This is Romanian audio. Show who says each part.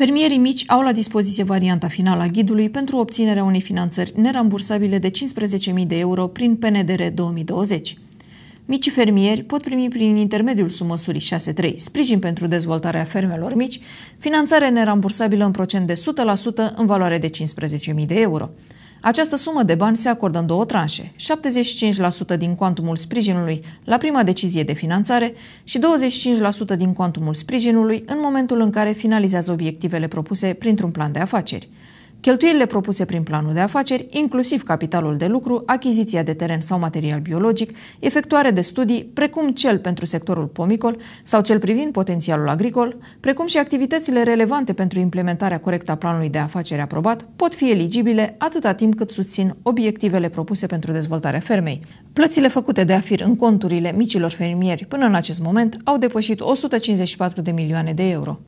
Speaker 1: Fermierii mici au la dispoziție varianta finală a ghidului pentru obținerea unei finanțări nerambursabile de 15.000 de euro prin PNDR 2020. Micii fermieri pot primi prin intermediul sumăsurii 6.3 sprijin pentru dezvoltarea fermelor mici, finanțare nerambursabilă în procent de 100% în valoare de 15.000 de euro. Această sumă de bani se acordă în două tranșe, 75% din cuantumul sprijinului la prima decizie de finanțare și 25% din cuantumul sprijinului în momentul în care finalizează obiectivele propuse printr-un plan de afaceri. Cheltuielile propuse prin planul de afaceri, inclusiv capitalul de lucru, achiziția de teren sau material biologic, efectuare de studii, precum cel pentru sectorul pomicol sau cel privind potențialul agricol, precum și activitățile relevante pentru implementarea corectă a planului de afaceri aprobat, pot fi eligibile atâta timp cât susțin obiectivele propuse pentru dezvoltarea fermei. Plățile făcute de AFIR în conturile micilor fermieri până în acest moment au depășit 154 de milioane de euro.